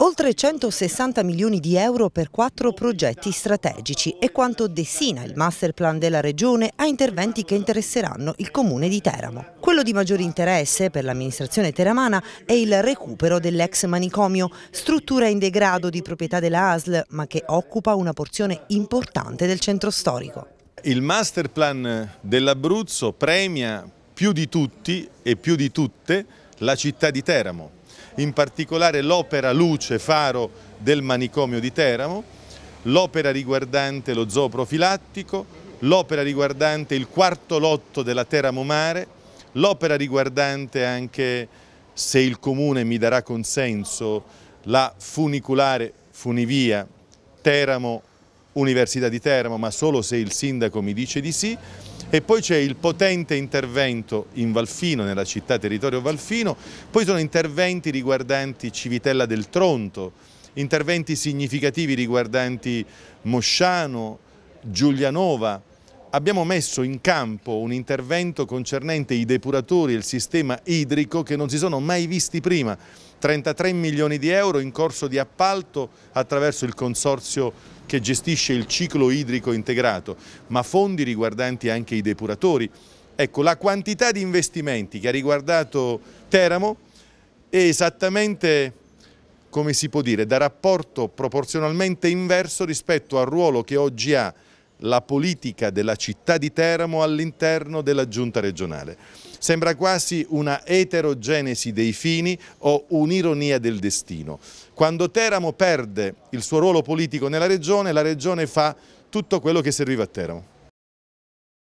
Oltre 160 milioni di euro per quattro progetti strategici è quanto destina il master plan della Regione a interventi che interesseranno il Comune di Teramo. Quello di maggior interesse per l'amministrazione teramana è il recupero dell'ex manicomio, struttura in degrado di proprietà della ASL ma che occupa una porzione importante del centro storico. Il master plan dell'Abruzzo premia più di tutti e più di tutte la città di Teramo, in particolare l'opera luce faro del manicomio di Teramo, l'opera riguardante lo zoo profilattico, l'opera riguardante il quarto lotto della Teramo Mare, l'opera riguardante anche, se il Comune mi darà consenso, la funiculare funivia Teramo Università di Teramo, ma solo se il sindaco mi dice di sì, e poi c'è il potente intervento in Valfino, nella città territorio Valfino, poi sono interventi riguardanti Civitella del Tronto, interventi significativi riguardanti Mosciano, Giulianova, abbiamo messo in campo un intervento concernente i depuratori e il sistema idrico che non si sono mai visti prima. 33 milioni di euro in corso di appalto attraverso il consorzio che gestisce il ciclo idrico integrato, ma fondi riguardanti anche i depuratori. Ecco, la quantità di investimenti che ha riguardato Teramo è esattamente come si può dire, da rapporto proporzionalmente inverso rispetto al ruolo che oggi ha la politica della città di Teramo all'interno della giunta regionale. Sembra quasi una eterogenesi dei fini o un'ironia del destino. Quando Teramo perde il suo ruolo politico nella regione, la regione fa tutto quello che serviva a Teramo.